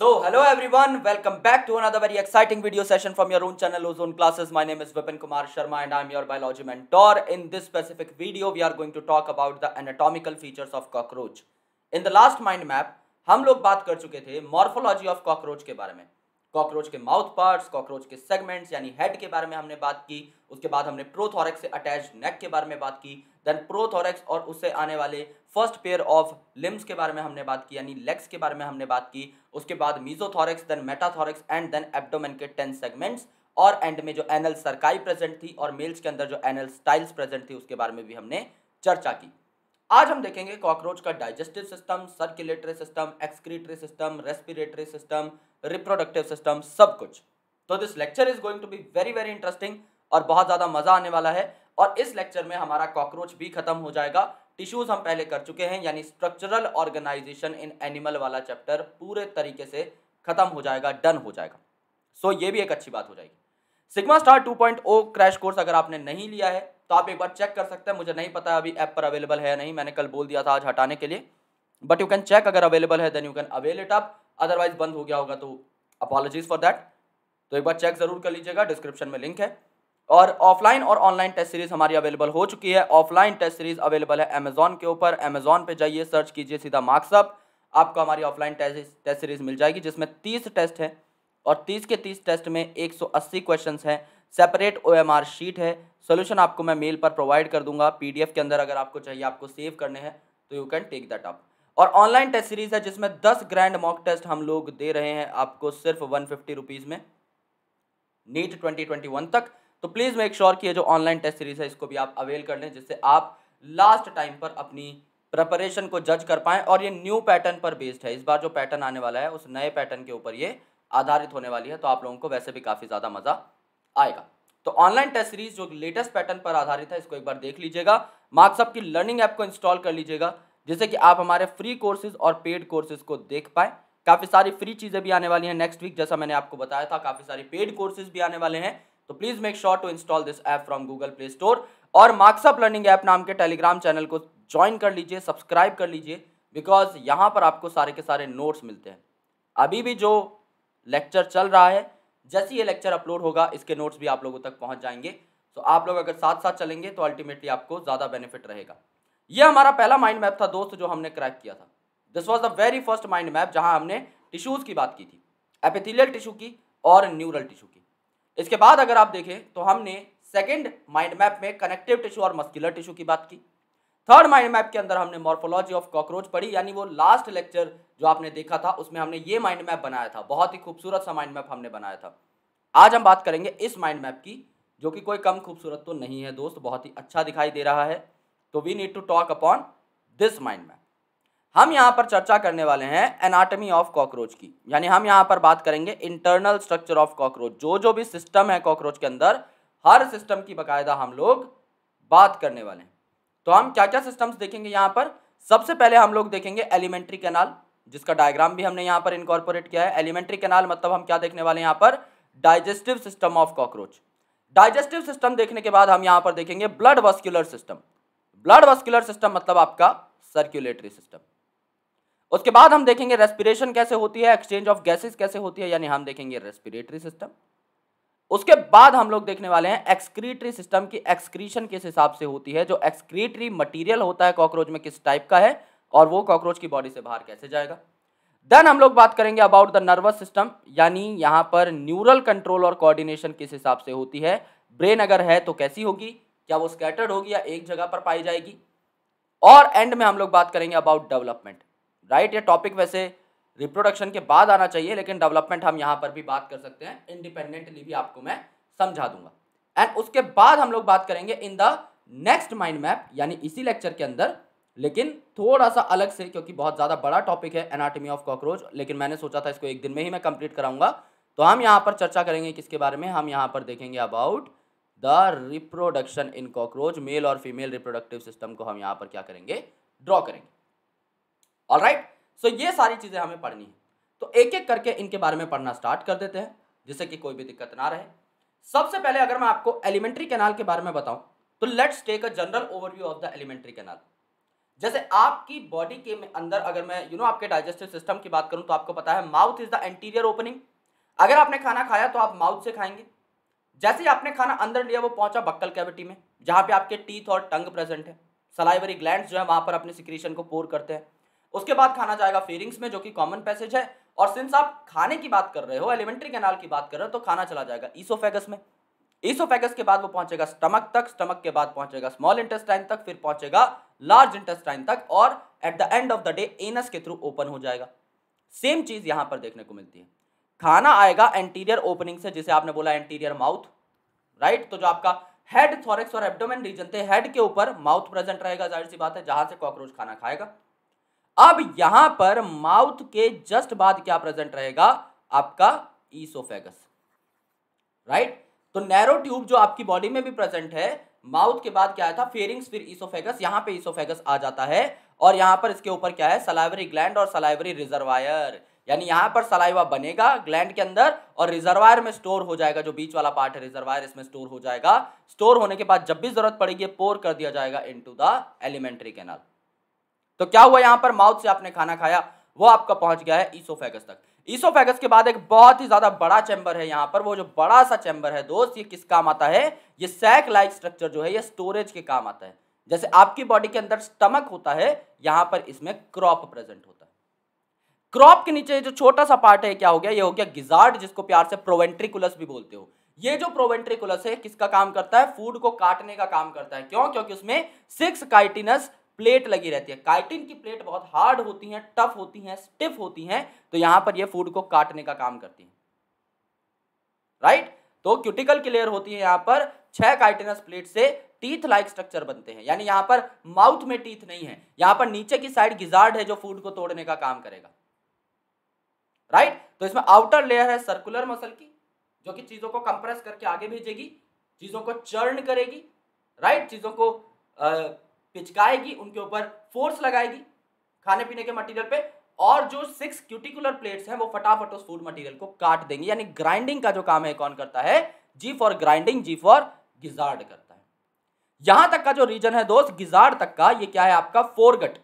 So hello everyone, welcome back to another very exciting video session from your own channel Ozone Classes. My name is Vipin Kumar Sharma and I am your biology mentor. In this specific video, we are going to talk about the anatomical features of cockroach. In the last mind map, हम लोग बात कर चुके थे morphology of cockroach के बारे में cockroach के माउथ पार्ट्स कॉकरोच के सेगमेंट्स यानी हेड के बारे में हमने बात की उसके बाद हमने प्रोथोरेक्स से अटैच नेक के बारे में बात की देन प्रोथोरेक्स और उससे आने वाले फर्स्ट पेयर ऑफ लिम्स के बारे में हमने बात की यानी लेग्स के बारे में हमने बात की उसके बाद mesothorax then metathorax and then abdomen के टेन सेगमेंट्स और एंड में जो एनल सरकाई प्रेजेंट थी और मेल्स के अंदर जो एनल स्टाइल्स प्रेजेंट थी उसके बारे में भी हमने चर्चा की आज हम देखेंगे कॉकरोच का digestive system circulatory system excretory system respiratory system reproductive system सब कुछ तो this lecture is going to be very very interesting और बहुत ज़्यादा मज़ा आने वाला है और इस लेक्चर में हमारा कॉकरोच भी खत्म हो जाएगा टिश्यूज़ हम पहले कर चुके हैं यानी स्ट्रक्चरल ऑर्गेनाइजेशन इन एनिमल वाला चैप्टर पूरे तरीके से खत्म हो जाएगा डन हो जाएगा सो so, ये भी एक अच्छी बात हो जाएगी सिग्मा स्टार 2.0 क्रैश कोर्स अगर आपने नहीं लिया है तो आप एक बार चेक कर सकते हैं मुझे नहीं पता अभी ऐप पर अवेलेबल है या नहीं मैंने कल बोल दिया था आज हटाने के लिए बट यू कैन चेक अगर अवेलेबल है then you can avail it up otherwise बंद हो गया होगा तो अपॉलॉजीज फॉर दैट तो एक बार चेक ज़रूर कर लीजिएगा डिस्क्रिप्शन में लिंक है और ऑफलाइन और ऑनलाइन टेस्ट सीरीज़ हमारी अवेलेबल हो चुकी है ऑफलाइन टेस्ट सीरीज़ अवेलेबल है अमेजोन के ऊपर अमेजोन पे जाइए सर्च कीजिए सीधा मार्क्सअप आपको हमारी ऑफलाइन टेस्ट टेस्ट सीरीज़ मिल जाएगी जिसमें तीस टेस्ट है और तीस के तीस टेस्ट में एक सौ अस्सी क्वेश्चन हैं सेपरेट ओ शीट है सोल्यूशन आपको मैं मेल पर प्रोवाइड कर दूंगा पी के अंदर अगर आपको चाहिए आपको सेव करने हैं तो you can take that up और ऑनलाइन टेस्ट सीरीज है जिसमें दस ग्रैंड मॉक टेस्ट हम लोग दे रहे हैं आपको सिर्फ वन फिफ्टी रुपीज़ में नीट ट्वेंटी ट्वेंटी वन तक तो प्लीज़ मेक श्योर कि ये जो ऑनलाइन टेस्ट सीरीज़ है इसको भी आप अवेल कर लें जिससे आप लास्ट टाइम पर अपनी प्रपरेशन को जज कर पाएं और ये न्यू पैटर्न पर बेस्ड है इस बार जो पैटर्न आने वाला है उस नए पैटर्न के ऊपर ये आधारित होने वाली है तो आप लोगों को वैसे भी काफ़ी ज़्यादा मज़ा आएगा तो ऑनलाइन टेस्ट सीरीज जो लेटेस्ट पैटर्न पर आधारित है इसको एक बार देख लीजिएगा मार्क्सअप की लर्निंग ऐप को इंस्टॉल कर लीजिएगा जैसे कि आप हमारे फ्री कोर्सेज और पेड कोर्सेज को देख पाए काफ़ी सारी फ्री चीज़ें भी आने वाली हैं नेक्स्ट वीक जैसा मैंने आपको बताया था काफ़ी सारे पेड कोर्सेज भी आने वाले हैं तो please make sure to install this app from Google Play Store और मार्क्सअप लर्निंग ऐप नाम के टेलीग्राम चैनल को ज्वाइन कर लीजिए सब्सक्राइब कर लीजिए बिकॉज यहां पर आपको सारे के सारे नोट्स मिलते हैं अभी भी जो लेक्चर चल रहा है जैसे ये लेक्चर अपलोड होगा इसके नोट्स भी आप लोगों तक पहुँच जाएंगे तो आप लोग अगर साथ साथ चलेंगे तो अल्टीमेटली आपको ज़्यादा बेनिफिट रहेगा ये हमारा पहला माइंड मैप था दोस्त जो हमने क्रैक किया था this was the very first mind map जहाँ हमने टिश्यूज़ की बात की थी एपिथिलियल टिश्यू की और न्यूरल टिश्यू की इसके बाद अगर आप देखें तो हमने सेकेंड माइंड मैप में कनेक्टिव टिश्यू और मस्कुलर टिश्यू की बात की थर्ड माइंड मैप के अंदर हमने मॉर्फोलॉजी ऑफ कॉकरोच पढ़ी यानी वो लास्ट लेक्चर जो आपने देखा था उसमें हमने ये माइंड मैप बनाया था बहुत ही खूबसूरत सा माइंड मैप हमने बनाया था आज हम बात करेंगे इस माइंड मैप की जो कि कोई कम खूबसूरत तो नहीं है दोस्त बहुत ही अच्छा दिखाई दे रहा है तो we need to talk upon this mind map हम यहाँ पर चर्चा करने वाले हैं एनाटमी ऑफ कॉकरोच की यानी हम यहाँ पर बात करेंगे इंटरनल स्ट्रक्चर ऑफ कॉकरोच जो जो भी सिस्टम है कॉकरोच के अंदर हर सिस्टम की बाकायदा हम लोग बात करने वाले हैं तो हम क्या क्या सिस्टम्स देखेंगे यहाँ पर सबसे पहले हम लोग देखेंगे एलिमेंट्री कैनाल जिसका डायग्राम भी हमने यहाँ पर इनकॉर्पोरेट किया है एलिमेंट्री कैनाल मतलब हम क्या देखने वाले हैं यहाँ पर digestive system of cockroach digestive system देखने के बाद हम यहाँ पर देखेंगे blood vascular system blood vascular system मतलब आपका सर्क्यूलेटरी सिस्टम उसके बाद हम देखेंगे रेस्पिरेशन कैसे होती है एक्सचेंज ऑफ गैसेस कैसे होती है यानी हम देखेंगे रेस्पिरेटरी सिस्टम उसके बाद हम लोग देखने वाले हैं एक्सक्रीटरी सिस्टम की एक्सक्रीशन किस हिसाब से होती है जो एक्सक्रीटरी मटेरियल होता है कॉकरोच में किस टाइप का है और वो कॉकरोच की बॉडी से बाहर कैसे जाएगा देन हम लोग बात करेंगे अबाउट द नर्वस सिस्टम यानी यहाँ पर न्यूरल कंट्रोल और कोऑर्डिनेशन किस हिसाब से होती है ब्रेन अगर है तो कैसी होगी क्या वो स्कैटर्ड होगी या एक जगह पर पाई जाएगी और एंड में हम लोग बात करेंगे अबाउट डेवलपमेंट राइट ये टॉपिक वैसे रिप्रोडक्शन के बाद आना चाहिए लेकिन डेवलपमेंट हम यहाँ पर भी बात कर सकते हैं इंडिपेंडेंटली भी आपको मैं समझा दूंगा एंड उसके बाद हम लोग बात करेंगे in the next mind map यानी इसी लेक्चर के अंदर लेकिन थोड़ा सा अलग से क्योंकि बहुत ज़्यादा बड़ा टॉपिक है एनाटमी ऑफ कॉकरोच लेकिन मैंने सोचा था इसको एक दिन में ही मैं कंप्लीट कराऊंगा तो हम यहाँ पर चर्चा करेंगे किसके बारे में हम यहाँ पर देखेंगे about the reproduction in cockroach male और फीमेल रिप्रोडक्टिव सिस्टम को हम यहाँ पर क्या करेंगे ड्रॉ करेंगे ऑल राइट right? सो ये सारी चीज़ें हमें पढ़नी है तो एक एक करके इनके बारे में पढ़ना स्टार्ट कर देते हैं जिससे कि कोई भी दिक्कत ना रहे सबसे पहले अगर मैं आपको एलिमेंट्री कैनाल के बारे में बताऊं तो let's take a general overview of the alimentary canal जैसे आपकी बॉडी के अंदर अगर मैं यू you नो know, आपके डाइजेस्टिव सिस्टम की बात करूं तो आपको पता है mouth is the anterior opening अगर आपने खाना खाया तो आप माउथ से खाएंगे जैसे ही आपने खाना अंदर लिया वो पहुंचा बक्कल कैविटी में जहाँ पे आपके टीथ और टंग प्रेजेंट है सलाइवरी ग्लैंड जो है वहाँ पर अपने सिक्रीशन को पोर करते हैं उसके बाद खाना जाएगा फेरिंग्स में जो कि कॉमन पैसेज है और सिंस आप खाने की बात कर रहे हो एलिमेंट्री कैनाल की बात कर रहे हो तो खाना चला जाएगा ईसोफेगस में ईसोफेगस के बाद वो पहुंचेगा स्टमक तक स्टमक के बाद पहुंचेगा स्मॉल इंटेस्टाइन तक फिर पहुंचेगा लार्ज इंटेस्टाइन तक और at the end of the day anus के थ्रू ओपन हो जाएगा सेम चीज यहां पर देखने को मिलती है खाना आएगा एंटीरियर ओपनिंग से जिसे आपने बोला एंटीरियर माउथ राइट तो जो आपका हेड थॉरेक्स और एब्डोमेन रीजन थे हेड के ऊपर माउथ प्रेजेंट रहेगा जाहिर सी बात है जहां से कॉकरोच खाना खाएगा अब यहां पर माउथ के जस्ट बाद क्या प्रेजेंट रहेगा आपका ईसोफेगस राइट तो नैरो ट्यूब जो आपकी बॉडी में भी प्रेजेंट है माउथ के बाद क्या था फेरिंग्स फिर ईसोफेगस यहां पे ईसोफेगस आ जाता है और यहां पर इसके ऊपर क्या है सलाइवरी ग्लैंड और सलाइवरी रिजर्वायर यानी यहां पर सलाइवा बनेगा ग्लैंड के अंदर और रिजर्वायर में स्टोर हो जाएगा जो बीच वाला पार्ट है रिजर्वायर इसमें स्टोर हो जाएगा स्टोर होने के बाद जब भी जरूरत पड़ेगी पोर कर दिया जाएगा इनटू द एलिमेंट्री कैनाल तो क्या हुआ यहाँ पर माउथ से आपने खाना खाया वो आपका पहुंच गया है ईसोफेगस तक ईसोफेगस के बाद एक बहुत ही ज्यादा बड़ा चैम्बर है यहाँ पर वो जो बड़ा सा चैम्बर है दोस्त ये किस काम आता है ये सैक लाइक स्ट्रक्चर जो है ये स्टोरेज के काम आता है जैसे आपकी बॉडी के अंदर स्टमक होता है यहां पर इसमें क्रॉप प्रेजेंट होता है क्रॉप के नीचे जो छोटा सा पार्ट है क्या हो गया ये हो गया गिजार्ड जिसको प्यार से प्रोवेंट्रिकुलस भी बोलते हो ये जो प्रोवेंट्रिकुलस है किसका काम करता है फूड को काटने का काम करता है क्यों क्योंकि उसमें सिक्स काइटिनस प्लेट लगी रहती है काइटिन की प्लेट बहुत हार्ड होती हैं टफ होती हैं स्टिफ होती हैं तो यहां पर ये फूड को काटने का काम करती हैं राइट तो क्यूटिकल की लेयर होती है यहां पर छह काइटिनस प्लेट से टीथ लाइक स्ट्रक्चर बनते हैं यानी यहां पर माउथ में टीथ नहीं है यहां पर नीचे की साइड गिजार्ड है जो फूड को तोड़ने का काम करेगा राइट right? तो इसमें आउटर लेयर है सर्कुलर मसल की जो कि चीजों को कंप्रेस करके आगे भेजेगी चीजों को चर्न करेगी राइट right? चीजों को आ, पिचकाएगी उनके ऊपर फोर्स लगाएगी खाने पीने के मटेरियल पे और जो सिक्स क्यूटिकुलर प्लेट्स हैं वो फटाफट उस फूड मटेरियल को काट देंगे यानी ग्राइंडिंग का जो काम है कौन करता है G for grinding G for gizzard करता है यहां तक का जो रीजन है दोस्त गिजार्ड तक का ये क्या है आपका फोर गट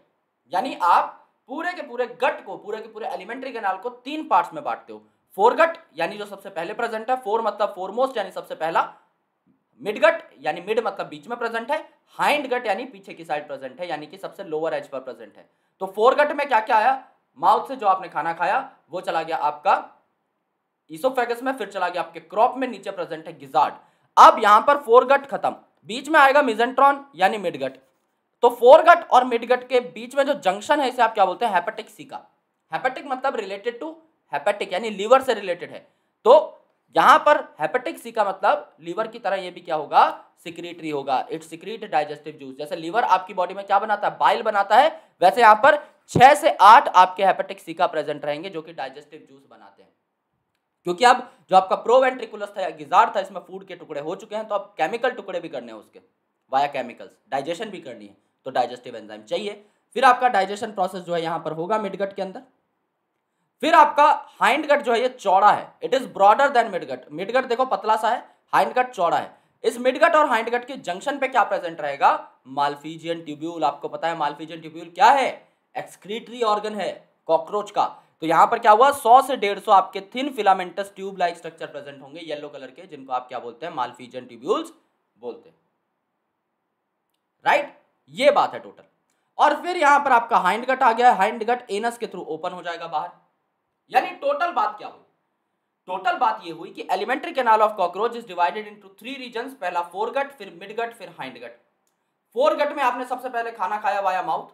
यानी आप पूरे के पूरे गट को पूरे के पूरे एलिमेंट्री कैनाल को तीन पार्ट्स में बांटते हो फोर गट यानी जो सबसे पहले प्रेजेंट है फोर मतलब फोरमोस्ट यानी सबसे पहला मिडगट यानी मिड मतलब बीच में प्रेजेंट है हाइंड गट यानी पीछे की साइड प्रेजेंट है यानी कि सबसे लोअर एज पर प्रेजेंट है तो फोर गट में क्या क्या आया माउथ से जो आपने खाना खाया वो चला गया आपका इसोफेगस में फिर चला गया आपके क्रॉप में नीचे प्रेजेंट है गिजार्ड अब यहां पर फोर गट खत्म बीच में आएगा मिजेंट्रॉन यानी मिडगट तो फोर गट और मिडगट के बीच में जो जंक्शन है इसे आप क्या बोलते हैं हेपेटिक सीका हेपेटिक मतलब रिलेटेड टू हेपेटिक यानी लीवर से रिलेटेड है तो यहां पर हेपेटिक सी का मतलब लीवर की तरह ये भी क्या होगा सिक्रेटरी होगा इट सिक्रीट डाइजेस्टिव जूस जैसे लीवर आपकी बॉडी में क्या बनाता है बाइल बनाता है वैसे यहां पर छह से आठ आपके हेपेटिक सी का प्रेजेंट रहेंगे जो कि डाइजेस्टिव जूस बनाते हैं क्योंकि अब जो आपका प्रोवेंट्रिकुलस था गिजार था इसमें फूड के टुकड़े हो चुके हैं तो अब केमिकल टुकड़े भी करने हैं उसके वाया केमिकल्स डाइजेशन भी करनी है तो डाइजेस्टिव एंजाइम चाहिए फिर आपका डाइजेशन प्रोसेस जो है यहाँ पर होगा मिडगट के अंदर फिर आपका हाइंड गट जो है ये चौड़ा है it is broader than midgut midgut देखो पतला सा है हाइंड गट चौड़ा है इस मिडगट और हाइंड गट के जंक्शन पे क्या प्रेजेंट रहेगा मालफीजियन ट्यूब्यूल आपको पता है मालफीजियन ट्यूब्यूल क्या है एक्सक्रीटरी ऑर्गन है कॉकरोच का तो यहां पर क्या हुआ 100 से 150 आपके thin filamentous tube like structure present होंगे येलो कलर के जिनको आप क्या बोलते हैं मालफीजियन ट्यूब्यूल्स बोलते हैं राइट right? ये बात है टोटल और फिर यहां पर आपका हाइंड गट आ गया है हाइंड गट एनस के थ्रू ओपन हो जाएगा बाहर यानी टोटल बात क्या हुई टोटल बात ये हुई कि alimentary canal of cockroach is divided into three region पहला फोरगट फिर मिडगट फिर हाइंडगट फोरगट में आपने सबसे पहले खाना खाया वाया माउथ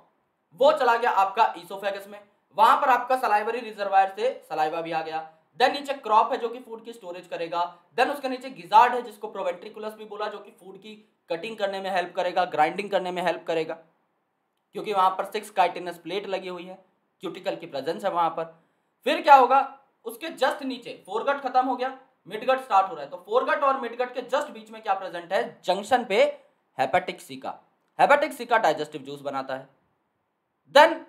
वो चला गया आपका इसोफेगस में वहां पर आपका सलाइवरी रिजर्वायर से सलाइवा भी आ गया देन नीचे क्रॉप है जो कि फूड की स्टोरेज करेगा देन उसके नीचे गिजार्ड है जिसको प्रोवेंट्रिकुलस भी बोला जो कि फूड की कटिंग करने में हेल्प करेगा ग्राइंडिंग करने में हेल्प करेगा क्योंकि वहां पर सिक्स काइटेनस प्लेट लगी हुई है क्यूटिकल की प्रेजेंस है वहां पर फिर क्या होगा उसके जस्ट नीचे फोरगट खत्म हो गया मिडगट स्टार्ट हो रहा है तो फोरगट और मिडगट के जस्ट बीच में क्या प्रेजेंट है जंक्शन पे hepatic caeca hepatic caeca digestive juice बनाता है देन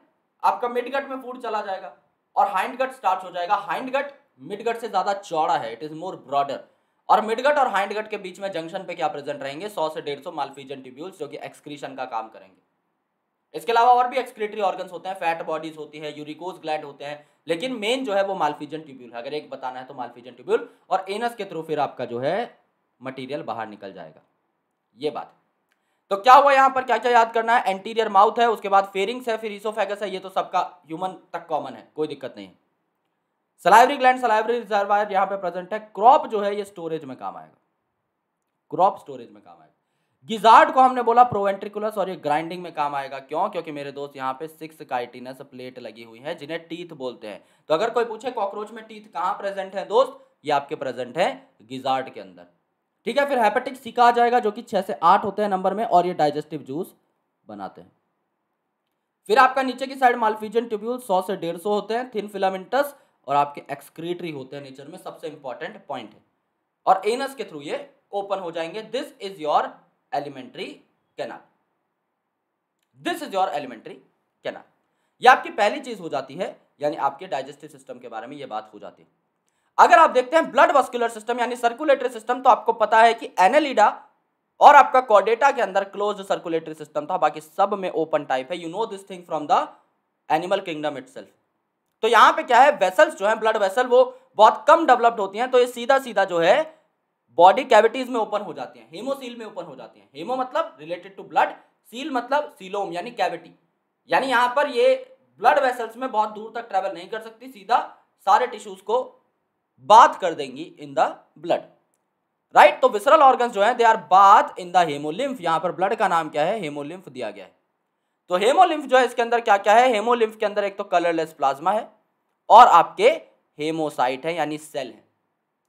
आपका मिडगट में फूड चला जाएगा और हाइंडगट स्टार्ट हो जाएगा हाइंडगट मिडगट से ज्यादा चौड़ा है इट इज मोर ब्रॉडर और मिडगट और हाइंडगट के बीच में जंक्शन पे क्या प्रेजेंट रहेंगे 100 से 150 मालफीजन ट्यूब्यूल्स जो कि एक्सक्रीशन का काम करेंगे इसके अलावा और भी एक्सक्रीटरी ऑर्गन्स होते हैं फैट बॉडीज होती है यूरिकोज ग्लैंड होते हैं लेकिन मेन जो है वो मालफीजन ट्यूब्यूल है अगर एक बताना है तो मालफीजन ट्यूब्यूल और एनस के थ्रू फिर आपका जो है मटीरियल बाहर निकल जाएगा ये बात तो क्या हुआ यहाँ पर क्या क्या याद करना है एंटीरियर माउथ है उसके बाद फेरिंग्स है फिर इसोफेगस है ये तो सबका ह्यूमन तक कॉमन है कोई दिक्कत नहीं है सलाइवरी ग्लैंड सलाइवरी रिजर्वायर यहाँ पे प्रेजेंट है क्रॉप जो है ये स्टोरेज में काम आएगा क्रॉप स्टोरेज में काम आएगा गिजार्ड को हमने बोला प्रोवेंट्रिकुलस और ये ग्राइंडिंग में काम आएगा क्यों क्योंकि मेरे दोस्त यहाँ पे सिक्स काइटिनस प्लेट लगी हुई है जिन्हें टीथ बोलते हैं तो अगर कोई पूछे कॉकरोच में टीथ कहाँ प्रेजेंट है दोस्त ये आपके प्रेजेंट है गिजार्ड के अंदर ठीक है फिर हेपेटिक सी आ जाएगा जो कि छह से आठ होते हैं नंबर में और ये डाइजेस्टिव जूस बनाते हैं फिर आपका नीचे की साइड मालफीजन ट्यूब्यूल सौ से डेढ़ सौ होते हैं थिन फिलामेंटस और आपके एक्सक्रीटरी होते हैं नेचर में सबसे इंपॉर्टेंट पॉइंट है और एनस के थ्रू ये ओपन हो जाएंगे this is your alimentary canal this is your alimentary canal ये आपकी पहली चीज हो जाती है यानी आपके डाइजेस्टिव सिस्टम के बारे में ये बात हो जाती है अगर आप देखते हैं ब्लड वस्कुलर सिस्टम यानी सर्कुलेटरी सिस्टम तो आपको पता है कि एनेलिडा और आपका कॉर्डेटा के अंदर क्लोज सर्कुलेटरी सिस्टम था बाकी सब में ओपन टाइप है you know this thing from the animal kingdom it तो यहां पे क्या है वेसल्स जो है ब्लड वेसल वो बहुत कम डेवलप्ड होती हैं तो ये सीधा सीधा जो है बॉडी कैविटीज में ओपन हो जाते हैं हेमोसील में ओपन हो जाते हैं हेमो मतलब रिलेटेड टू ब्लड सील मतलब सीलोम यानी कैविटी यानी यहाँ पर ये ब्लड वेसल्स में बहुत दूर तक ट्रैवल नहीं कर सकती सीधा सारे टिश्यूज को बात कर देंगी इन द ब्लड राइट तो विसरल ऑर्गन जो है दे आर बात इन द हेमोलिम्फ यहाँ पर ब्लड का नाम क्या है हेमोलिम्फ दिया गया है तो हेमोलिम्फ जो है इसके अंदर क्या क्या है हेमोलिम्फ के अंदर एक तो कलरलेस प्लाज्मा है और आपके हेमोसाइट है यानी सेल है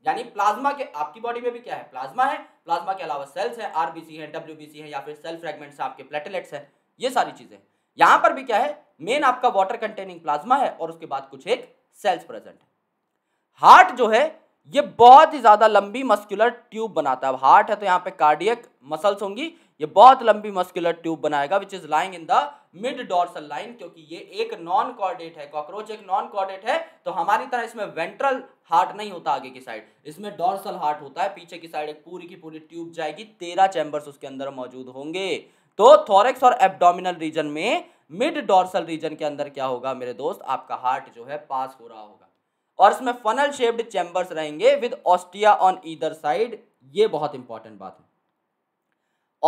यानी प्लाज्मा के आपकी बॉडी में भी क्या है प्लाज्मा है प्लाज्मा के अलावा सेल्स है आरबीसी है सी है या फिर सेल फ्रेगमेंट्स आपके प्लेटलेट्स है ये सारी चीजें यहां पर भी क्या है मेन आपका वाटर कंटेनिंग प्लाज्मा है और उसके बाद कुछ एक सेल्स प्रेजेंट है हार्ट जो है ये बहुत ही ज़्यादा लंबी मस्कुलर ट्यूब बनाता है अब हार्ट है तो यहाँ पे कार्डियक मसल्स होंगी ये बहुत लंबी मस्कुलर ट्यूब बनाएगा which is lying in the mid dorsal line क्योंकि ये एक नॉन कॉर्डेट है कॉकरोच एक नॉन कॉर्डेट है तो हमारी तरह इसमें वेंट्रल हार्ट नहीं होता आगे की साइड इसमें डॉर्सल हार्ट होता है पीछे की साइड एक पूरी की पूरी ट्यूब जाएगी तेरह चैम्बर्स उसके अंदर मौजूद होंगे तो थॉरेक्स और एबडोमिनल रीजन में मिड डॉर्सल रीजन के अंदर क्या होगा मेरे दोस्त आपका हार्ट जो है पास हो रहा होगा और इसमें फनल शेप्ड चैम्बर्स रहेंगे with ostia on either side ये बहुत इंपॉर्टेंट बात है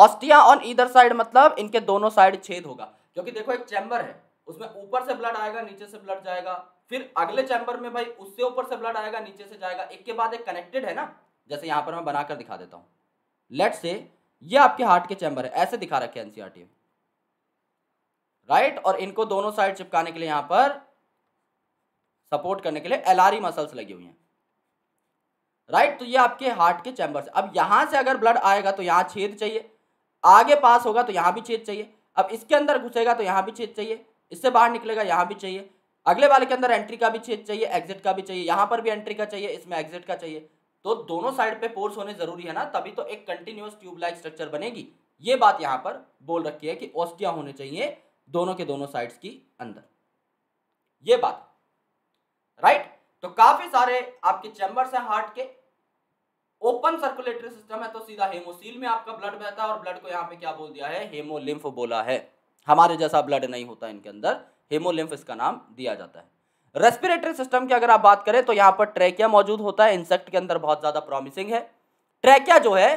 ऑस्टिया ऑन ईदर साइड मतलब इनके दोनों साइड छेद होगा क्योंकि देखो एक चैम्बर है उसमें ऊपर से ब्लड आएगा नीचे से ब्लड जाएगा फिर अगले चैम्बर में भाई उससे ऊपर से ब्लड आएगा नीचे से जाएगा एक के बाद एक कनेक्टेड है ना जैसे यहाँ पर मैं बनाकर दिखा देता हूँ लेट से ये आपके हार्ट के चैम्बर है ऐसे दिखा रखे एनसीआर में राइट और इनको दोनों साइड चिपकाने के लिए यहाँ पर सपोर्ट करने के लिए एलआरई मसल्स लगी हुई हैं राइट तो ये आपके हार्ट के चैम्बर्स अब यहाँ से अगर ब्लड आएगा तो यहाँ छेद चाहिए आगे पास होगा तो यहाँ भी छेद चाहिए अब इसके अंदर घुसेगा तो यहाँ भी छेद चाहिए इससे बाहर निकलेगा यहाँ भी चाहिए अगले वाले के अंदर एंट्री का भी छेद चाहिए एग्जिट का भी चाहिए यहाँ पर भी एंट्री का चाहिए इसमें एग्जिट का चाहिए तो दोनों साइड पे पोर्स होने जरूरी है ना तभी तो एक कंटिन्यूस ट्यूबलाइट स्ट्रक्चर बनेगी ये बात यहाँ पर बोल रखी है कि ओस्टिया होने चाहिए दोनों के दोनों साइड्स की अंदर ये बात राइट तो काफी सारे आपके चैम्बर्स हैं हार्ट के ओपन सर्कुलेटरी सिस्टम है तो सीधा हेमोसील में आपका ब्लड बहता है और ब्लड को यहाँ पे क्या बोल दिया है हेमोलिम्फ बोला है हमारे जैसा ब्लड नहीं होता इनके अंदर हेमोलिम्फ इसका नाम दिया जाता है रेस्पिरेटरी सिस्टम की अगर आप बात करें तो यहाँ पर ट्रैकिया मौजूद होता है इंसेक्ट के अंदर बहुत ज़्यादा प्रॉमिसिंग है ट्रैकिया जो है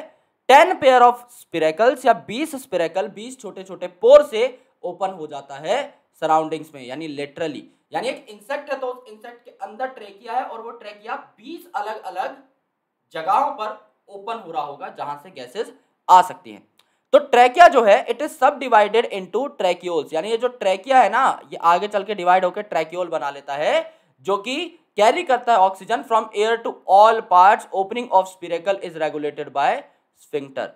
टेन पेयर ऑफ स्पिरेकल्स या बीस स्पिरेकल बीस छोटे छोटे पोर से ओपन हो जाता है सराउंडिंग्स में यानी लेटरली यानी एक इंसेक्ट है तो उस इंसेक्ट के अंदर ट्रेकिया है और वो ट्रेकिया 20 अलग अलग जगहों पर ओपन हो रहा होगा जहां से गैसेस आ सकती हैं तो ट्रेकिया जो है it is subdivided into tracheoles यानी ये जो ट्रेकिया है ना ये आगे चल के डिवाइड होकर ट्रैकियोल बना लेता है जो कि कैरी करता है oxygen from air to all part opening of spiracle is regulated by sphincter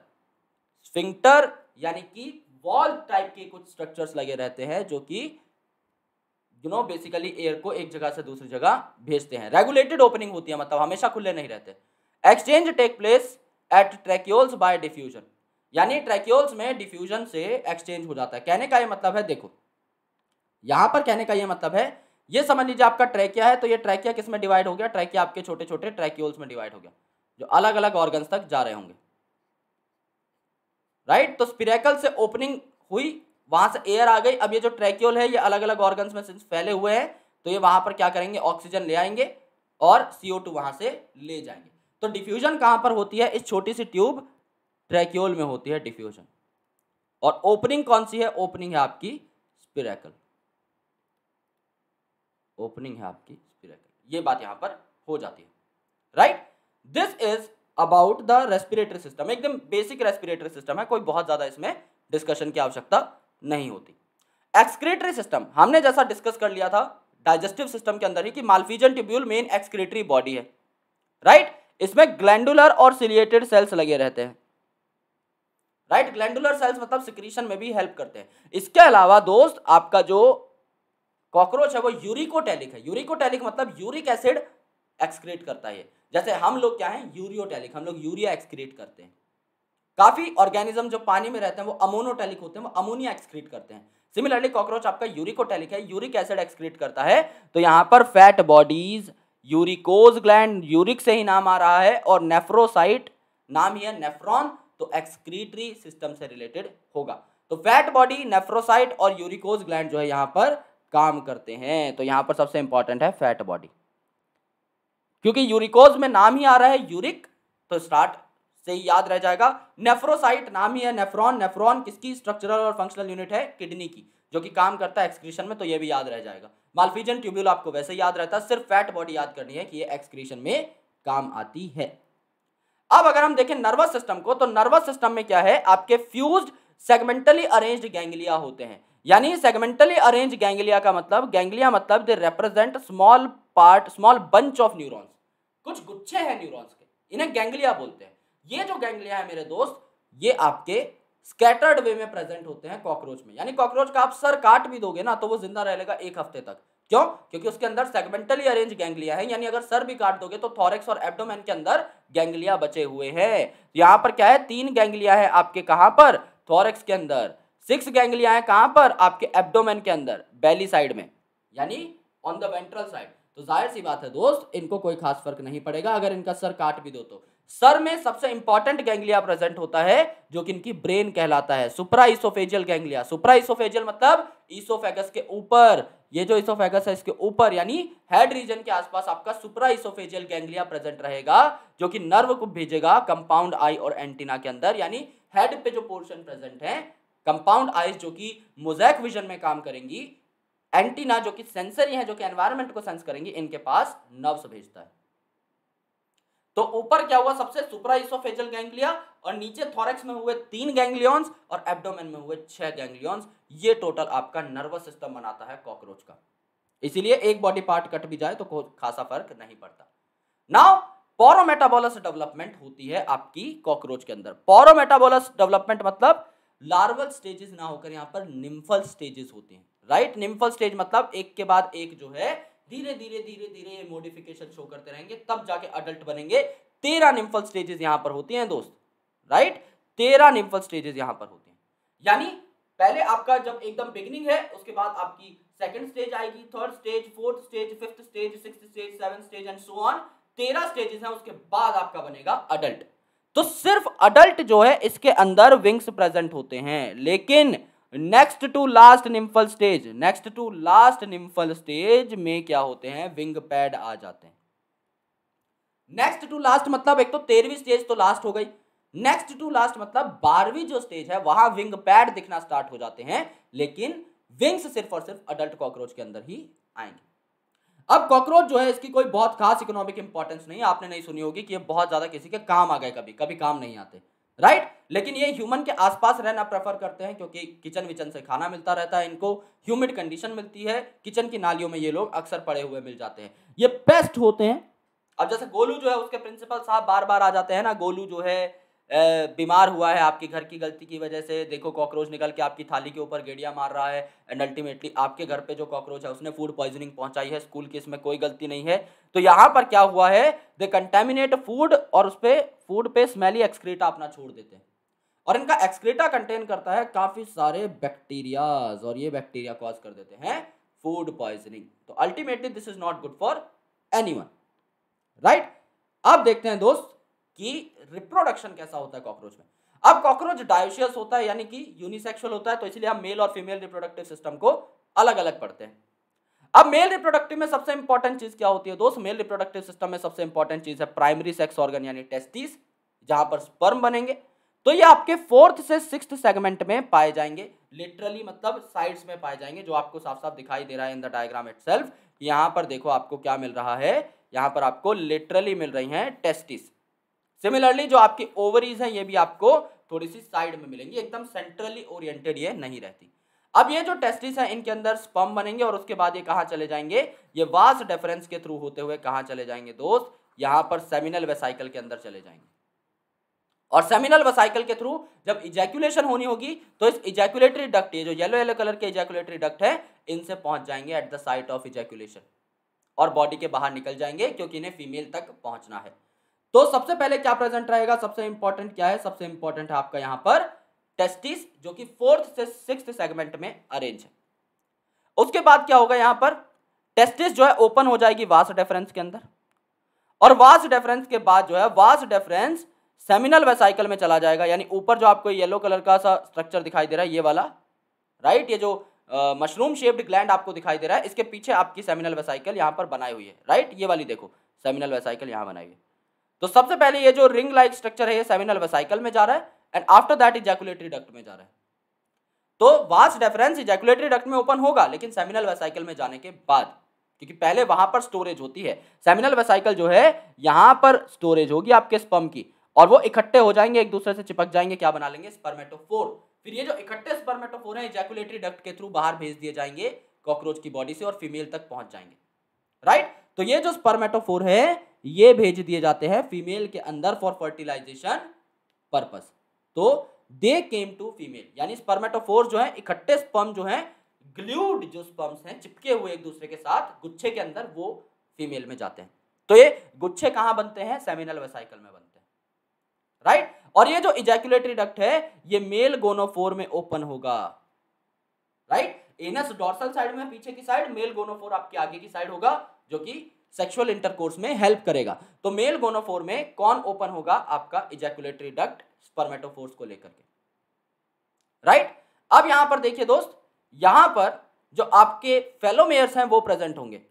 sphincter यानी कि वॉल टाइप के कुछ स्ट्रक्चर्स लगे रहते हैं जो कि यू नो बेसिकली एयर को एक जगह से दूसरी जगह भेजते हैं रेगुलेटेड ओपनिंग होती है मतलब हमेशा खुले नहीं रहते exchange take place at tracheoles by diffusion यानी ट्रैक्योल्स में डिफ्यूजन से एक्सचेंज हो जाता है कहने का ये मतलब है देखो यहाँ पर कहने का ये मतलब है ये समझ लीजिए आपका ट्रैकिया है तो ये ट्रैकिया किस में डिवाइड हो गया ट्रैकिया आपके छोटे छोटे ट्रैक्योल्स में डिवाइड हो गया जो अलग अलग ऑर्गन्स तक जा रहे होंगे राइट right? तो स्पिरेकल से ओपनिंग हुई वहां से एयर आ गई अब ये जो ट्रैक्यूल है ये अलग अलग ऑर्गन में सिंस फैले हुए हैं तो ये वहां पर क्या करेंगे ऑक्सीजन ले आएंगे और सीओ टू वहां से ले जाएंगे तो डिफ्यूजन कहां पर होती है इस छोटी सी ट्यूब ट्रैक्यूल में होती है डिफ्यूजन और ओपनिंग कौन सी है ओपनिंग है आपकी स्पिरेकल ओपनिंग है आपकी स्पिरेकल ये बात यहां पर हो जाती है right this is about the respiratory system एकदम बेसिक रेस्पिरेटरी सिस्टम है कोई बहुत ज्यादा इसमें डिस्कशन की आवश्यकता नहीं होती एक्सक्रेटरी सिस्टम हमने जैसा डिस्कस कर लिया था डाइजेस्टिव सिस्टम के अंदर ही कि Malpighian tubule main excretory body है राइट right? इसमें ग्लैंडुलर और सिलियेटेड सेल्स लगे रहते हैं राइट right? ग्लैंडुलर सेल्स मतलब सिक्रीशन में भी हेल्प करते हैं इसके अलावा दोस्त आपका जो कॉकरोच है वो यूरिकोटेलिक है यूरिकोटेलिक मतलब यूरिक एसिड एक्सक्रेट करता है जैसे हम लोग क्या है यूरियोटेलिक हम लोग यूरिया एक्सक्रिएट करते हैं काफ़ी ऑर्गेनिज्म जो पानी में रहते हैं वो अमोनोटैलिक होते हैं वो अमोनिया एक्सक्रीट करते हैं सिमिलरली कॉकरोच आपका यूरिकोटैलिक है यूरिक एसिड एक्सक्रीट करता है तो यहां पर fat bodies uricose gland uric से ही नाम आ रहा है और नेफ्रोसाइट नाम ही है नेफ्रॉन तो एक्सक्रीटरी सिस्टम से रिलेटेड होगा तो फैट बॉडी नेफ्रोसाइट और यूरिकोज ग्लैंड जो है यहां पर काम करते हैं तो यहां पर सबसे इंपॉर्टेंट है फैट बॉडी क्योंकि यूरिकोज में नाम ही आ रहा है यूरिक तो स्टार्ट से ही याद रह जाएगा नेफ्रोसाइट नाम ही है नेफ्रॉन नेफ्रॉन किसकी स्ट्रक्चरल और फंक्शनल यूनिट है किडनी की जो कि काम करता है एक्सक्रीशन में तो ये भी याद रह जाएगा मालफीजन ट्यूब्यूल आपको वैसे याद रहता है सिर्फ फैट बॉडी याद करनी है कि ये एक्सक्रीशन में काम आती है अब अगर हम देखें नर्वस सिस्टम को तो नर्वस सिस्टम में क्या है आपके फ्यूज सेगमेंटली अरेन्ज गैंगलिया होते हैं यानी सेगमेंटली अरेंज गैंगलिया का मतलब गैंगलिया मतलब they represent small part small bunch of neurons कुछ गुच्छे हैं न्यूरोन्स के इन्हें गैंगलिया बोलते हैं ये जो गैंगलिया है मेरे दोस्त ये आपके स्कैटर्ड वे में प्रेजेंट होते हैं कॉकरोच में यानी कॉकरोच का आप सर काट भी दोगे ना तो वो जिंदा रहेगा एक हफ्ते तक क्यों क्योंकि उसके अंदर सेगमेंटली अरेंज गैंगलिया है यानी अगर सर भी काट दोगे तो थॉरेक्स और एब्डोमेन के अंदर गैंगलिया बचे हुए हैं तो यहां पर क्या है तीन गैंगलिया है आपके कहां पर थॉरेक्स के अंदर सिक्स गैंगलिया है कहां पर आपके एब्डोमेन के अंदर बैली साइड में यानी ऑन द वेंट्रल साइड तो जाहिर सी बात है दोस्त इनको कोई खास फर्क नहीं पड़ेगा अगर इनका सर काट भी दो तो सर में सबसे इंपॉर्टेंट गैंग्लिया प्रेजेंट होता है जो कि इनकी ब्रेन कहलाता है supra oesophageal ganglia supra oesophageal मतलब इसोफेगस के ऊपर ये जो इसोफेगस है इसके ऊपर यानी हेड रीजन के आसपास आपका सुप्रा इसोफेजियल गैंग्लिया प्रेजेंट रहेगा जो कि नर्व को भेजेगा कंपाउंड आई और एंटीना के अंदर यानी हेड पे जो पोर्शन प्रेजेंट है कंपाउंड आईज जो कि मोजैक विजन में काम करेंगी एंटीना जो कि सेंसरी है जो कि एनवायरमेंट को सेंस करेंगी इनके पास नर्व्स भेजता है तो ऊपर क्या हुआ सबसे सुपरा इसोफेजल गैंग्लिया और नीचे थॉरेक्स में हुए तीन गैंग्लियॉन्स और एब्डोमेन में हुए छह गैंग्लियॉन्स ये टोटल आपका नर्वस सिस्टम बनाता है कॉकरोच का इसीलिए एक बॉडी पार्ट कट भी जाए तो खासा फर्क नहीं पड़ता नाउ पोरोमेटाबोलस डेवलपमेंट होती है आपकी कॉकरोच के अंदर पोरोमेटाबोलस डेवलपमेंट मतलब लार्वल स्टेजेस ना होकर यहां पर निम्फल स्टेजेस होती हैं राइट निम्फल स्टेज मतलब एक के बाद एक जो है धीरे धीरे धीरे धीरे ये मोडिफिकेशन शो करते रहेंगे तब जाके अडल्ट बनेंगे तेरह निम्फल स्टेजेस यहां पर होती हैं दोस्त राइट तेरह निम्फल स्टेजेस यहां पर होती हैं यानी पहले आपका जब एकदम बिगनिंग है उसके बाद आपकी सेकंड स्टेज आएगी third stage fourth stage fifth stage six stage seven stage and so on तेरह स्टेजेस हैं उसके बाद आपका बनेगा अडल्ट तो सिर्फ अडल्ट जो है इसके अंदर विंग्स प्रेजेंट होते हैं लेकिन next to last nymphal stage next to last nymphal stage में क्या होते हैं विंग पैड आ जाते हैं नेक्स्ट टू लास्ट मतलब एक तो तेरहवीं स्टेज तो लास्ट हो गई नेक्स्ट टू लास्ट मतलब बारहवीं जो स्टेज है वहां विंग पैड दिखना स्टार्ट हो जाते हैं लेकिन विंग्स सिर्फ और सिर्फ अडल्ट कॉकरोच के अंदर ही आएंगे अब कॉकरोच जो है इसकी कोई बहुत खास इकोनॉमिक इंपॉर्टेंस नहीं आपने नहीं सुनी होगी कि ये बहुत ज्यादा किसी के काम आ गए कभी कभी काम नहीं आते राइट लेकिन ये ह्यूमन के आसपास रहना प्रेफर करते हैं क्योंकि किचन विचन से खाना मिलता रहता है इनको ह्यूमिड कंडीशन मिलती है किचन की नालियों में ये लोग अक्सर पड़े हुए मिल जाते हैं ये पेस्ट होते हैं अब जैसे गोलू जो है उसके प्रिंसिपल साहब बार बार आ जाते हैं ना गोलू जो है बीमार हुआ है आपके घर की गलती की वजह से देखो कॉकरोच निकल के आपकी थाली के ऊपर गेड़िया मार रहा है एंड अल्टीमेटली आपके घर पे जो कॉकरोच है उसने फूड पॉइजनिंग पहुंचाई है स्कूल की इसमें कोई गलती नहीं है तो यहाँ पर क्या हुआ है दे कंटेमिनेट फूड और उस पर फूड पे स्मेली एक्सक्रीटा अपना छोड़ देते हैं और इनका एक्सक्रीटा कंटेन करता है काफ़ी सारे बैक्टीरियाज और ये बैक्टीरिया कॉज कर देते हैं फूड पॉइजनिंग तो ultimately this is not good for any right अब देखते हैं दोस्त कि रिप्रोडक्शन कैसा होता है कॉकरोच में अब कॉकरोच डायोशियस होता है यानी कि यूनिसेक्सुअल होता है तो इसलिए हम मेल और फीमेल रिप्रोडक्टिव सिस्टम को अलग अलग पढ़ते हैं अब मेल रिप्रोडक्टिव में सबसे इंपॉर्टेंट चीज क्या होती है दोस्त मेल रिप्रोडक्टिव सिस्टम में सबसे इंपॉर्टेंट चीज है प्राइमरी सेक्स ऑर्गन यानी टेस्टिस जहां पर स्पर्म बनेंगे तो ये आपके फोर्थ से सिक्स सेगमेंट में पाए जाएंगे लिटरली मतलब साइड्स में पाए जाएंगे जो आपको साफ साफ दिखाई दे रहा है in the diagram itself पर देखो आपको क्या मिल रहा है यहां पर आपको लिटरली मिल रही है टेस्टिस सिमिलरली जो आपकी ओवरीज है ये भी आपको थोड़ी सी साइड में मिलेंगी एकदम सेंट्रली ओरिएंटेड ये नहीं रहती अब ये जो टेस्टिस है इनके अंदर स्पम बनेंगे और उसके बाद ये कहाँ चले जाएंगे ये वास डेफरेंस के थ्रू होते हुए कहाँ चले जाएंगे दोस्त यहाँ पर सेमिनल वेसाइकल के अंदर चले जाएंगे और सेमिनल वेसाइकल के थ्रू जब इजैक्यूलेशन होनी होगी तो इस इजैक्यूलेटरी डक्ट ये जो येलो येलो कलर के इजैक्यूलेटरी डक्ट है इनसे पहुंच जाएंगे at the site of ejaculation और बॉडी के बाहर निकल जाएंगे क्योंकि इन्हें फीमेल तक पहुंचना है तो सबसे पहले क्या प्रेजेंट रहेगा सबसे इंपॉर्टेंट क्या है सबसे इंपॉर्टेंट है आपका यहां पर टेस्टिस जो कि फोर्थ से सिक्स सेगमेंट में अरेंज है उसके बाद क्या होगा यहां पर टेस्टिस जो है ओपन हो जाएगी वास डेफरेंस के अंदर और वास डेफरेंस के बाद जो है वास डेफरेंस सेमिनल वेसाइकल में चला जाएगा यानी ऊपर जो आपको येलो कलर का सा स्ट्रक्चर दिखाई दे रहा है ये वाला राइट ये जो मशरूम शेप्ड ग्लैंड आपको दिखाई दे रहा है इसके पीछे आपकी सेमिनल वेसाइकल यहां पर बनाई हुई है राइट ये वाली देखो सेमिनल वेसाइकल यहां बनाई हुई है तो सबसे पहले ये जो रिंग लाइक स्ट्रक्चर है ये सेमिनल वेसाइकल में जा रहा है and after that ejaculatory duct में जा रहा है तो वास्ट डेफरेंस इजैकुलेटरी डक्ट में ओपन होगा लेकिन सेमिनल वेसाइकल में जाने के बाद क्योंकि पहले वहां पर स्टोरेज होती है सेमिनल वेसाइकल जो है यहां पर स्टोरेज होगी आपके स्पम की और वो इकट्ठे हो जाएंगे एक दूसरे से चिपक जाएंगे क्या बना लेंगे स्पर्मेटोफोर फिर ये जो इकट्ठे स्पर्मेटोफोर है इजैकुलेटरी डक्ट के थ्रू बाहर भेज दिए जाएंगे कॉकरोच की बॉडी से और फीमेल तक पहुंच जाएंगे राइट तो ये जो स्पर्मेटोफोर है ये भेज दिए जाते हैं फीमेल के अंदर फॉर फर्टिलाइजेशन पर्पस तो दे केम टू फीमेल यानी स्पर्मेटोफोर जो है इकट्ठे स्पर्म जो है ग्ल्यूड जो स्पर्म्स हैं चिपके हुए एक दूसरे के साथ गुच्छे के अंदर वो फीमेल में जाते हैं तो ये गुच्छे कहां बनते हैं सेमिनल वेसाइकल में बनते हैं राइट और ये जो इजैक्यूलेटरी डक्ट है ये मेल गोनोफोर में ओपन होगा राइट एनस डॉर्सल साइड में पीछे की साइड मेल गोनोफोर आपके आगे की साइड होगा जो कि सेक्सुअल इंटरकोर्स में हेल्प करेगा तो मेल गोनोफोर में कौन ओपन होगा आपका इजैकुलेटरी डक्ट स्पर्मेटोफोर्स को लेकर के राइट अब यहां पर देखिए दोस्त यहां पर जो आपके फेलोमेयर्स हैं वो प्रेजेंट होंगे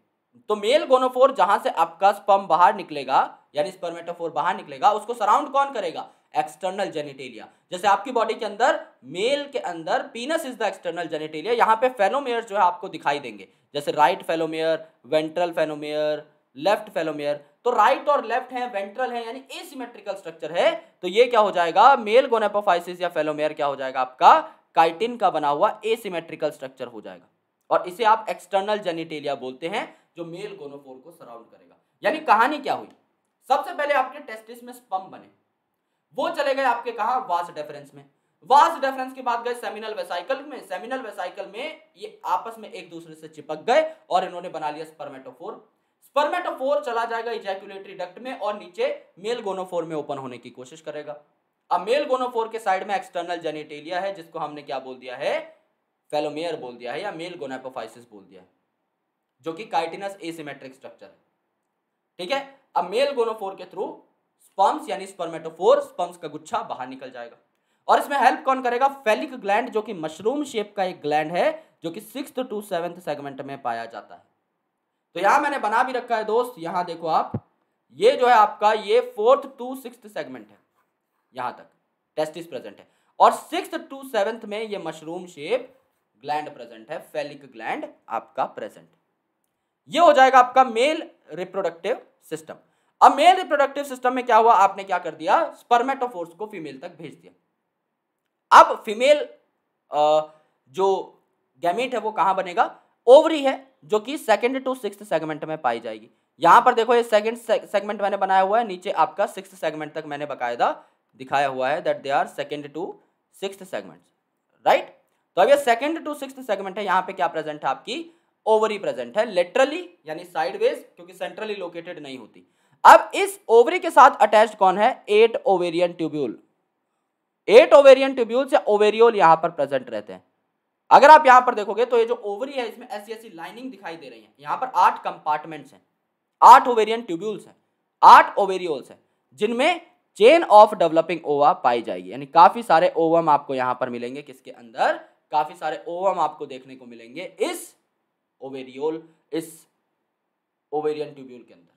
तो मेल गोनोफोर जहां से आपका स्पर्म बाहर निकलेगा यानी स्पर्मेटोफोर बाहर निकलेगा उसको सराउंड कौन करेगा एक्सटर्नल जेनिटेलिया जैसे आपकी बॉडी के अंदर मेल के अंदर penis is the external genitalia यहाँ पे फेनोमेयर जो है आपको दिखाई देंगे जैसे right phallomere ventral phallomere left phallomere तो राइट और लेफ्ट है वेंट्रल है यानी एसिमेट्रिकल स्ट्रक्चर है तो ये क्या हो जाएगा मेल गोनेपोफाइसिस या फेलोमेयर क्या हो जाएगा आपका काइटिन का बना हुआ एसिमेट्रिकल स्ट्रक्चर हो जाएगा और इसे आप एक्सटर्नल जेनिटेलिया बोलते हैं जो मेल गोनोफोर को सराउंड करेगा यानी कहानी क्या हुई सबसे पहले आपके टेस्टिस में स्पम बने वो चले गए आपके कहा वास डेफरेंस में वास डेफरेंस के बाद गए सेमिनल वेसाइकल में सेमिनल वेसाइकल में ये आपस में एक दूसरे से चिपक गए और इन्होंने बना लिया स्पर्मेटोफोर स्पर्मेटोफोर चला जाएगा इजैक्यूलेटरी डक्ट में और नीचे मेल गोनोफोर में ओपन होने की कोशिश करेगा अब मेल गोनोफोर के साइड में एक्सटर्नल जेनिटेलिया है जिसको हमने क्या बोल दिया है फेलोमेयर बोल दिया है या मेल गोनापोफाइसिस बोल दिया है जो कि काइटिनस एसिमेट्रिक स्ट्रक्चर है ठीक है अब मेल गोनोफोर के थ्रू स्पम्स यानी स्पर्मेटोफोर स्पम्स का गुच्छा बाहर निकल जाएगा और इसमें हेल्प कौन करेगा फेलिक ग्लैंड जो कि मशरूम शेप का एक ग्लैंड है जो कि सिक्स टू सेवेंथ सेगमेंट में पाया जाता है तो यहां मैंने बना भी रखा है दोस्त यहां देखो आप ये जो है आपका ये फोर्थ टू सिक्स सेगमेंट है यहां तक टेस्टिस प्रेजेंट है और सिक्स टू सेवेंथ में ये मशरूम शेप ग्लैंड प्रेजेंट है फेलिक ग्लैंड आपका प्रेजेंट ये हो जाएगा आपका मेल रिप्रोडक्टिव सिस्टम अब मेल रिप्रोडक्टिव सिस्टम में क्या हुआ आपने क्या कर दिया स्पर्मेटोफोर्स को फीमेल तक भेज दिया अब फीमेल जो गैमिट है वो कहां बनेगा ओवरी है जो कि सेकेंड टू सिक्स सेगमेंट में पाई जाएगी यहां पर देखो ये सेकेंड सेगमेंट मैंने बनाया हुआ है नीचे आपका सिक्स सेगमेंट तक मैंने बकायदा दिखाया हुआ है that they are second to six segment right तो अब ये सेकेंड टू सिक्स सेगमेंट है यहां पे क्या प्रेजेंट है आपकी ओवरी प्रेजेंट है लेटरली यानी साइडवेज क्योंकि सेंट्रली लोकेटेड नहीं होती अब इस ओवरी के साथ अटैच कौन है eight ovarian tubule eight ovarian tubule या ओवेरियोल यहां पर प्रेजेंट रहते हैं अगर आप यहां पर देखोगे तो ये जो ओवरी है इसमें ऐसी ऐसी लाइनिंग दिखाई दे रही है यहां पर आठ कंपार्टमेंट्स हैं आठ ओवेरियन ट्यूब्यूल्स हैं आठ ओवेरियोल्स हैं जिनमें चेन ऑफ डेवलपिंग ओवा पाई जाएगी यानी काफी सारे ओवम आपको यहां पर मिलेंगे किसके अंदर काफी सारे ओवम आपको देखने को मिलेंगे इस ओवेरियोल इस ओवेरियन ट्यूब्यूल के अंदर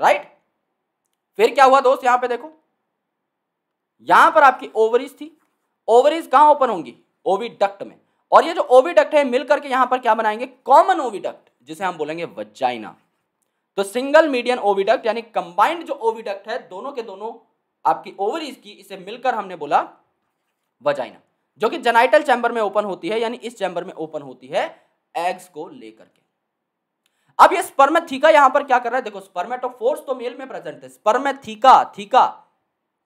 राइट फिर क्या हुआ दोस्त यहां पे देखो यहां पर आपकी ओवरीज थी ओवरीज कहां ओपन होंगी ओवीडक्ट में और ये जो ओवीडक्ट है मिलकर के यहां पर क्या बनाएंगे कॉमन ओवीडक्ट जिसे हम बोलेंगे वजाइना तो सिंगल मीडियन ओविडक्ट यानी कंबाइंड जो ओविडक्ट है दोनों के दोनों आपकी ओवरीज की इसे मिलकर हमने बोला वजाइना जो कि जेनाइटल चैंबर में ओपन होती है यानी इस चैम्बर में ओपन होती है एग्स को लेकर के अब ये स्पर्मेथिका यहां पर क्या कर रहा है देखो स्पर्मेटोफोर्स तो मेल में प्रेजेंट है स्पर्मेथिका थीका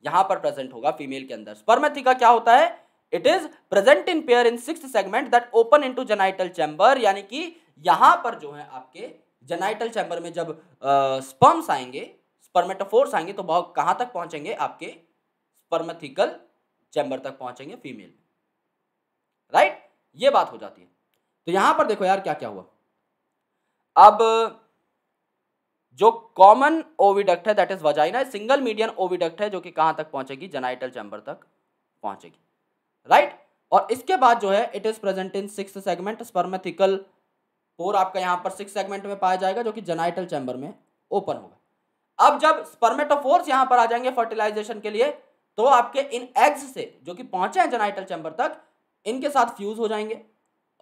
यहां पर प्रेजेंट होगा फीमेल के अंदर स्पर्मेथिका क्या होता है it is present in pair in six segment that open into genital chamber यानी कि यहां पर जो है आपके जेनाइटल चैम्बर में जब स्पर्म्स आएंगे स्पर्मेटोफोर्स आएंगे तो बहुत कहां तक पहुंचेंगे आपके स्पर्मेथिकल चैम्बर तक पहुंचेंगे फीमेल राइट right? ये बात हो जाती है तो यहां पर देखो यार क्या क्या हुआ अब जो कॉमन ओविडक्ट है that is vagina single median oviduct है जो कि कहां तक पहुंचेगी जेनाइटल चैम्बर तक पहुंचेगी राइट right? और इसके बाद जो है it is present in six segment spermathecal pore आपका यहां पर सिक्स सेगमेंट में पाया जाएगा जो कि जेनाइटल चैम्बर में ओपन होगा अब जब स्पर्मेटोफोर्स यहां पर आ जाएंगे फर्टिलाइजेशन के लिए तो आपके इन एग्स से जो कि पहुंचे हैं जेनाइटल चैम्बर तक इनके साथ फ्यूज हो जाएंगे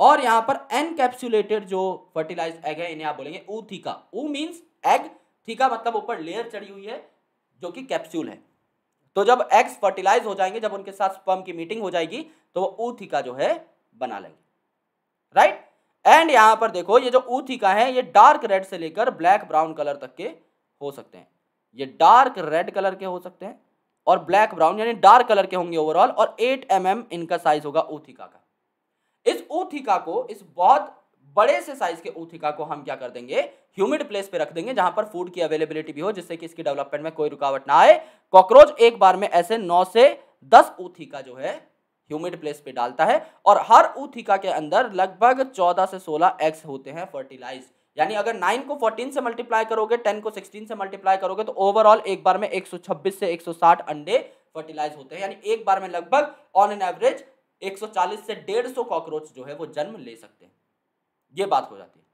और यहाँ पर एनकैप्सुलेटेड जो फर्टिलाइज एग है इन्हें आप बोलेंगे ऊ थीका ऊ मीन्स एग थीका मतलब ऊपर लेयर चढ़ी हुई है जो कि कैप्सूल है तो जब एग्स फर्टिलाइज हो जाएंगे जब उनके साथ स्पर्म की मीटिंग हो जाएगी तो वो थीका जो है बना लेंगे राइट एंड यहाँ पर देखो ये जो ऊथिका है ये डार्क रेड से लेकर ब्लैक ब्राउन कलर तक के हो सकते हैं ये डार्क रेड कलर के हो सकते हैं और ब्लैक ब्राउन यानी डार्क कलर के होंगे ओवरऑल और 8 एम mm इनका साइज होगा ऊथिका का इस ऊथिका को इस बहुत बड़े से साइज के ऊथिका को हम क्या कर देंगे ह्यूमिड प्लेस पे रख देंगे जहां पर फूड की अवेलेबिलिटी भी हो जिससे कि इसकी डेवलपमेंट में कोई रुकावट ना आए कॉकरोच एक बार में ऐसे नौ से दस ऊथिका जो है ह्यूमिड प्लेस पे डालता है और हर ऊथिका के अंदर लगभग चौदह से सोलह एक्स होते हैं फर्टिलाइज यानी अगर नाइन को फोर्टीन से मल्टीप्लाई करोगे टेन को सिक्सटीन से मल्टीप्लाई करोगे तो ओवरऑल एक बार में एक सौ छब्बीस से एक सौ साठ अंडे फर्टिलाइज होते हैं यानी एक बार में लगभग ऑन एन एवरेज 140 से 150 कॉकरोच जो है वो जन्म ले सकते हैं ये बात हो जाती है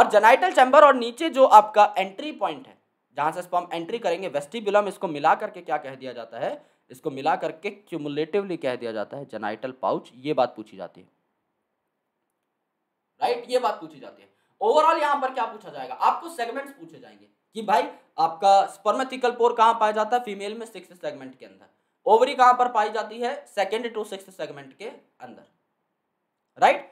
और जनाइटल चैम्बर और नीचे जो आपका एंट्री पॉइंट है जहाँ से इसको हम एंट्री करेंगे वेस्टिबुलम इसको मिला करके क्या कह दिया जाता है इसको मिला करके क्यूमुलेटिवली कह दिया जाता है जनाइटल पाउच ये बात पूछी जाती है राइट ये बात पूछी जाती है ओवरऑल यहाँ पर क्या पूछा जाएगा आपको सेगमेंट्स पूछे जाएंगे कि भाई आपका स्पर्मेथिकल पोर कहाँ पाया जाता है फीमेल में सिक्स सेगमेंट के अंदर ओवरी कहां पर पाई जाती है सेकेंड टू सिक्स सेगमेंट के अंदर राइट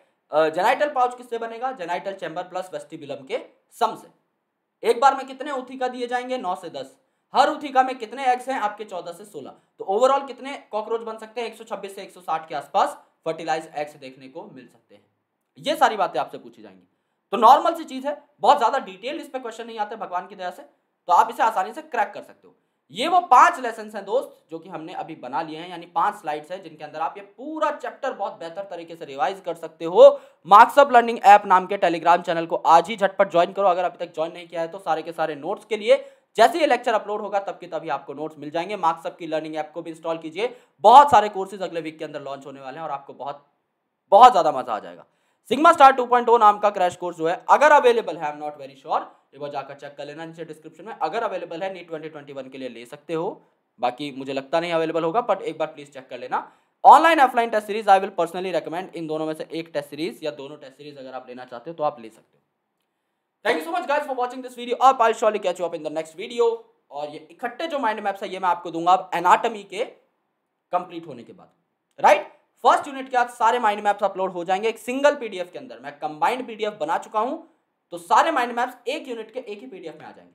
जेनाइटल पाउच किससे बनेगा जेनाइटल चैम्बर प्लस वेस्टिबुलम के सम से एक बार में कितने उथिका दिए जाएंगे नौ से दस हर उथिका में कितने एग्स हैं आपके चौदह से सोलह तो ओवरऑल कितने कॉकरोच बन सकते हैं एक सौ छब्बीस से एक सौ साठ के आसपास फर्टिलाइज एग्स देखने को मिल सकते हैं ये सारी बातें आपसे पूछी जाएंगी तो नॉर्मल सी चीज है बहुत ज्यादा डिटेल इस पर क्वेश्चन नहीं आते भगवान की दया से तो आप इसे आसानी से क्रैक कर सकते हो ये वो पांच लेसन हैं दोस्त जो कि हमने अभी बना लिए हैं यानी पांच स्लाइड्स हैं जिनके अंदर आप ये पूरा चैप्टर बहुत बेहतर तरीके से रिवाइज कर सकते हो मार्क्सअप लर्निंग ऐप नाम के टेलीग्राम चैनल को आज ही झटपट ज्वाइन करो अगर अभी तक ज्वाइन नहीं किया है तो सारे के सारे नोट्स के लिए जैसे ये लेक्चर अपलोड होगा तब के तभी आपको नोट्स मिल जाएंगे मार्क्सअप की लर्निंग ऐप को भी इंस्टॉल कीजिए बहुत सारे कोर्सेज अगले वीक के अंदर लॉन्च होने वाले हैं और आपको बहुत बहुत ज़्यादा मजा आ जाएगा सिग्मा स्टार टू नाम का क्रैश कोर्स जो है अगर अवेलेबल है I am not very sure एक बार जाकर चेक कर लेना नीचे डिस्क्रिप्शन में अगर अवेलेबल है नीट ट्वेंटी ट्वेंटी वन के लिए ले सकते हो बाकी मुझे लगता नहीं अवेलेबल होगा बट एक बार प्लीज़ चेक कर लेना online offline test series I will personally recommend इन दोनों में से एक टेस्ट सीरीज या दोनों टेस्ट सीरीज अगर आप लेना चाहते हो तो आप ले सकते हो thank you so much guys for watching this video और I catch up in the next video और ये इकट्ठे जो माइंड मैप्स है ये मैं आपको दूंगा अब एनाटमी के कंप्लीट होने के बाद राइट फर्स्ट यूनिट के बाद सारे माइंड मैप्स अपलोड हो जाएंगे एक सिंगल पीडीएफ के अंदर मैं कंबाइंड पीडीएफ बना चुका हूं तो सारे माइंड मैप्स एक यूनिट के एक ही पीडीएफ में आ जाएंगे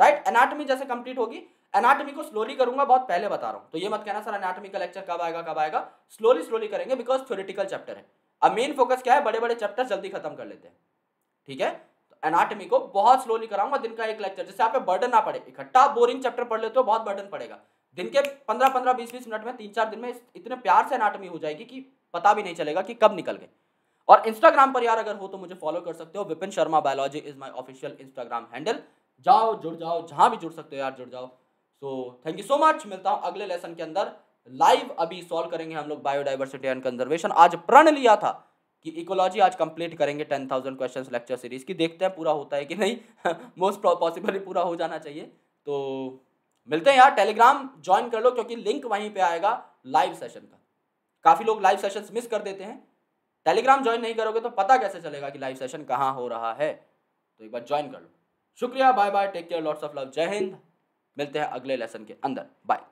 राइट एनाटॉमी जैसे कंप्लीट होगी एनाटॉमी को स्लोली करूंगा बहुत पहले बता रहा हूं तो ये मत कहना सर एनाटॉमी का लेक्चर कब आएगा कब आएगा स्लोली स्लोली करेंगे बिकॉज थ्योरेटिकल चैप्टर है अब मेन फोकस क्या है बड़े बड़े चैप्टर जल्दी खत्म कर लेते हैं ठीक है तो एनाटॉमी को बहुत स्लोली कराऊंगा दिन का एक लेक्चर जैसे आप बर्डन ना पड़े इकट्ठा बोरिंग चैप्टर पढ़ लेते हो बहुत बर्डन पड़ेगा दिन के पंद्रह पंद्रह बीस बीस मिनट में तीन चार दिन में इतने प्यार से एनाटॉमी हो जाएगी कि पता भी नहीं चलेगा कि कब निकल गए और इंस्टाग्राम पर यार अगर हो तो मुझे फॉलो कर सकते हो Vipin Sharma biology is my official Instagram handle जाओ जुड़ जाओ जहाँ भी जुड़ सकते हो यार जुड़ जाओ so thank you so much मिलता हूँ अगले लेसन के अंदर लाइव अभी सॉल्व करेंगे हम लोग बायोडाइवर्सिटी एंड कंजर्वेशन आज प्रण लिया था कि इकोलॉजी आज कंप्लीट करेंगे ten thousand question lecture series की देखते हैं पूरा होता है कि नहीं मोस्ट पॉसिबली पूरा हो जाना चाहिए तो मिलते हैं यार टेलीग्राम ज्वाइन कर लो क्योंकि लिंक वहीं पे आएगा लाइव सेशन का काफ़ी लोग लाइव सेशंस मिस कर देते हैं टेलीग्राम ज्वाइन नहीं करोगे तो पता कैसे चलेगा कि लाइव सेशन कहाँ हो रहा है तो एक बार ज्वाइन कर लो शुक्रिया bye bye take care lots of love जय हिंद मिलते हैं अगले लेसन के अंदर बाय